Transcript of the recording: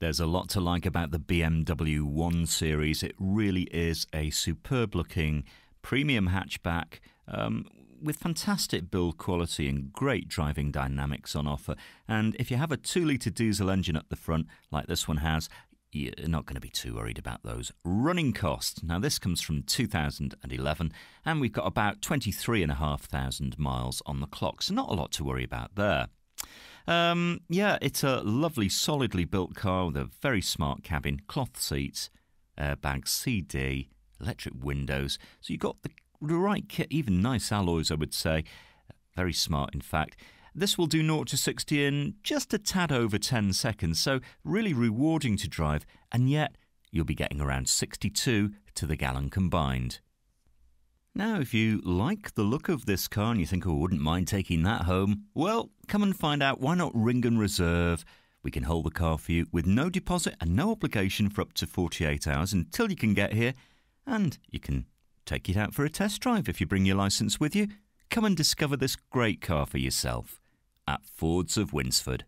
There's a lot to like about the BMW 1 Series. It really is a superb looking premium hatchback um, with fantastic build quality and great driving dynamics on offer. And if you have a 2 litre diesel engine at the front, like this one has, you're not going to be too worried about those running costs. Now, this comes from 2011, and we've got about 23,500 miles on the clock, so not a lot to worry about there. Um, yeah, it's a lovely, solidly built car with a very smart cabin, cloth seats, airbag uh, CD, electric windows. So you've got the right kit, even nice alloys, I would say. Very smart, in fact. This will do 0 to 60 in just a tad over 10 seconds, so really rewarding to drive, and yet you'll be getting around 62 to the gallon combined. Now, if you like the look of this car and you think, oh, I wouldn't mind taking that home, well, come and find out why not ring and reserve. We can hold the car for you with no deposit and no obligation for up to 48 hours until you can get here, and you can take it out for a test drive if you bring your license with you. Come and discover this great car for yourself at Fords of Winsford.